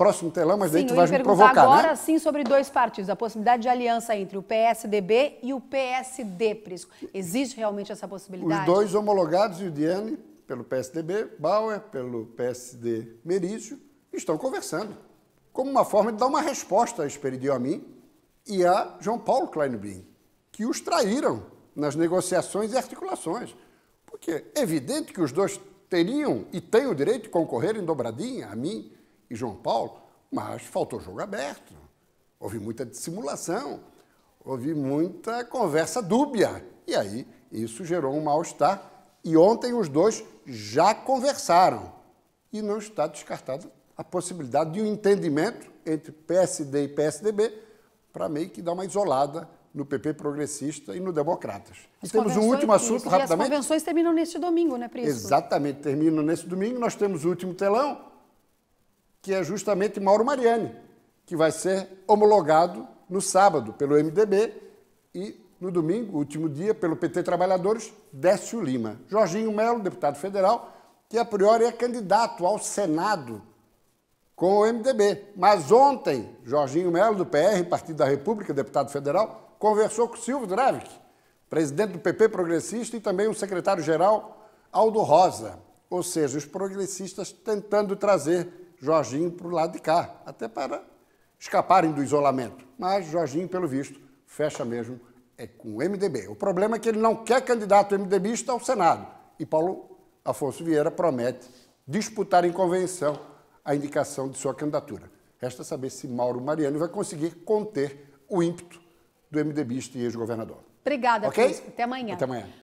próximo telão, mas sim, daí tu vai me provocar, né? agora, né? sim sobre dois partidos, a possibilidade de aliança entre o PSDB e o PSD, Prisco. Existe realmente essa possibilidade? Os dois homologados, Diane, pelo PSDB, Bauer, pelo PSD Merício, estão conversando, como uma forma de dar uma resposta a Esperidio Amin e a João Paulo Kleinbring, que os traíram nas negociações e articulações. Porque é evidente que os dois teriam e têm o direito de concorrer em dobradinha a mim e João Paulo, mas faltou jogo aberto. Houve muita dissimulação, houve muita conversa dúbia. E aí isso gerou um mal-estar. E ontem os dois já conversaram. E não está descartada a possibilidade de um entendimento entre PSD e PSDB para meio que dar uma isolada no PP progressista e no Democratas. As e temos um último assunto, e rapidamente. as convenções terminam neste domingo, né, Príncipe? Exatamente, terminam neste domingo. Nós temos o último telão que é justamente Mauro Mariani, que vai ser homologado no sábado pelo MDB e no domingo, último dia, pelo PT Trabalhadores, Décio Lima. Jorginho Melo, deputado federal, que a priori é candidato ao Senado com o MDB. Mas ontem, Jorginho Melo, do PR, Partido da República, deputado federal, conversou com Silvio Dravic, presidente do PP Progressista e também o secretário-geral Aldo Rosa. Ou seja, os progressistas tentando trazer Jorginho para o lado de cá, até para escaparem do isolamento. Mas Jorginho, pelo visto, fecha mesmo é com o MDB. O problema é que ele não quer candidato MDBista ao Senado. E Paulo Afonso Vieira promete disputar em convenção a indicação de sua candidatura. Resta saber se Mauro Mariano vai conseguir conter o ímpeto do MDBista e ex-governador. Obrigada, okay? Até amanhã. Até amanhã.